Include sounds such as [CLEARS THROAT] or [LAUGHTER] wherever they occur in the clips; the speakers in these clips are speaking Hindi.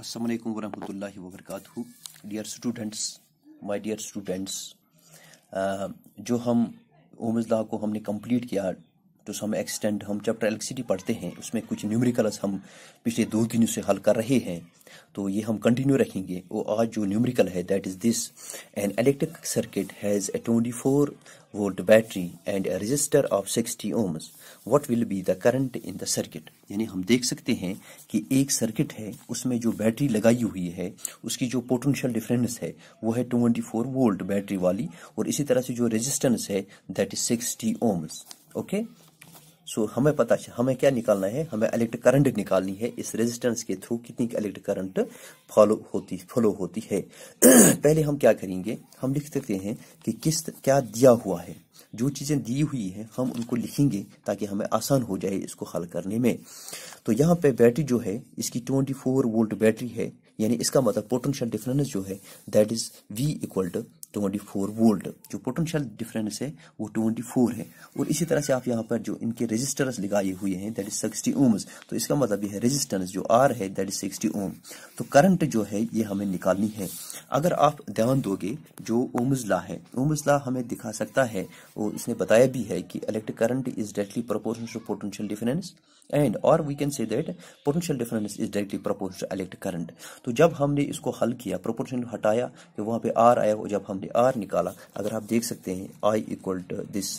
असलकम वरहमल वबरक dear students my dear students जो हम ओमज को हमने कम्प्लीट किया टू सम एक्सटेंट हम चैप्टर एलेक्सिटी पढ़ते हैं उसमें कुछ न्यूमरिकल्स हम पिछले दो दिनों से हल कर रहे हैं तो ये हम कंटिन्यू रखेंगे वो आज जो न्यूमरिकल है that is this an electric circuit has a twenty four volt battery and a resistor of sixty ohms what will be the current in the circuit यानी हम देख सकते हैं कि एक सर्किट है उसमें जो बैटरी लगाई हुई है उसकी जो पोटेंशियल डिफरेंस है वो है ट्वेंटी फोर वोल्ट बैटरी वाली और इसी तरह से जो रजिस्टेंस है that is sixty ohms okay so so, हमें पता हमें क्या निकालना है हमें इलेक्ट्रिक करंट निकालनी है इस रेजिस्टेंस के थ्रू कितनी इलेक्ट्रिक करंट फॉलो होती फ्लो होती है [CLEARS THROAT] पहले हम क्या करेंगे हम लिख सकते हैं कि किस क्या दिया हुआ है जो चीज़ें दी हुई हैं हम उनको लिखेंगे ताकि हमें आसान हो जाए इसको हल करने में तो यहाँ पे बैटरी जो है इसकी 24 वोल्ट बैटरी है यानी इसका मतलब पोटेंशियल डिफरेंस जो है that is V equal to twenty four volt जो पोटेंशियल डिफरेंस है वो ट्वेंटी फोर है और इसी तरह से आप यहाँ पर जो इनके रजिस्टर्स लगाए हुए हैं दैट इज सिक्सटी ओम्स तो इसका मतलब यह है रेजिस्टेंस जो आर है दैट इज सिक्सटी ओम तो करंट जो है ये हमें निकालनी है अगर आप ध्यान दोगे जो ओम्स ला है ओम्स ला हमें दिखा सकता है वो इसने बताया भी है कि electric current is directly proportional to potential difference and और we can say that potential difference is directly proportional to electric current तो जब हमने इसको हल किया प्रोपोर्शनल हटाया कि वहाँ पे आर आया और जब हमने आर निकाला अगर आप देख सकते हैं I equal to this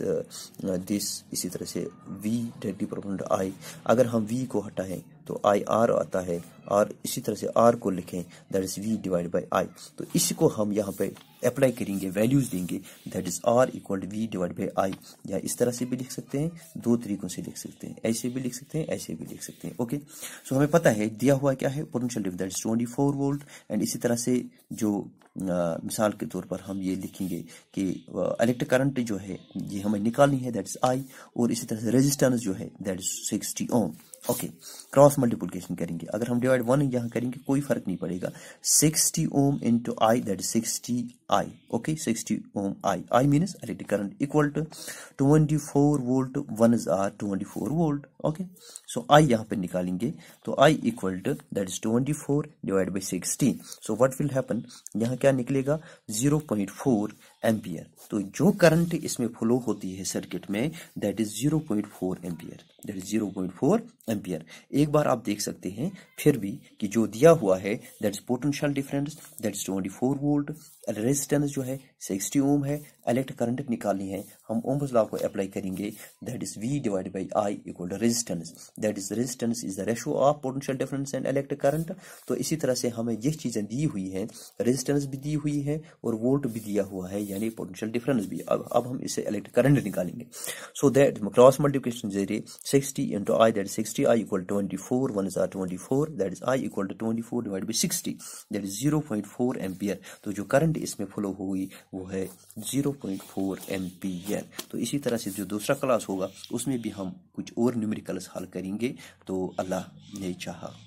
this इसी तरह से V directly proportional to I अगर हम वी को हटाएं तो आई आर आता है और इसी तरह से आर को लिखें that is V divide by I तो इसी को हम यहाँ पे अप्लाई करेंगे वैल्यूज देंगे that is R equal V divide by I या इस तरह से भी लिख सकते हैं दो तरीकों से लिख सकते हैं ऐसे भी लिख सकते हैं ऐसे भी लिख सकते हैं ओके सो हमें पता है दिया हुआ क्या है potential diff that is twenty four volt and इसी तरह से जो आ, मिसाल के तौर पर हम ये लिखेंगे कि इलेक्ट्रिक करंट जो है ये हमें निकालनी है दैट इज आई और इसी तरह से रेजिस्टेंस जो है that is sixty ohm okay cross multiplication करेंगे अगर हम डिवाइड वन यहाँ करेंगे कोई फर्क नहीं पड़ेगा sixty ohm into I that sixty I. Okay, 60 ohm I. I means electric current equal to 24 volt. One is R 24 volt. Okay, so I यहाँ पे निकालेंगे तो I equal to that is 24 divided by 60. So what will happen? यहाँ क्या निकलेगा 0.4 एम्पियर तो जो करंट इसमें फ्लो होती है सर्किट में that is 0.4 ampere that is 0.4 ampere एक बार आप देख सकते हैं फिर भी कि जो दिया हुआ है that is potential difference that is 24 volt resistance जो है 60 ओम है इलेक्ट करंट निकालनी है हम ओम लॉ को अप्लाई करेंगे that is V divide by I equal to resistance that is resistance is the ratio of potential difference and electric current तो इसी तरह से हमें ये चीज़ें दी हुई है रेजिस्टेंस भी दी हुई है और वोल्ट भी दिया हुआ है यानी पोटेंशियल डिफरेंस भी अब अब हम इसे इलेक्ट करंट निकालेंगे सो दैट क्रॉस मल्टीप्लिकेशन जरिए sixty into I that sixty I equal twenty four one is R twenty four that is I equal to twenty four divide by sixty that is zero point four ampere तो जो करंट इसमें फ्लो होगी वो है जीरो पॉइंट फोर एम्पियर तो इसी तरह से जो दूसरा क्लास होगा उसमें भी हम कुछ और न्यूमेरिकल्स हल करेंगे तो अल्लाह ने चाहा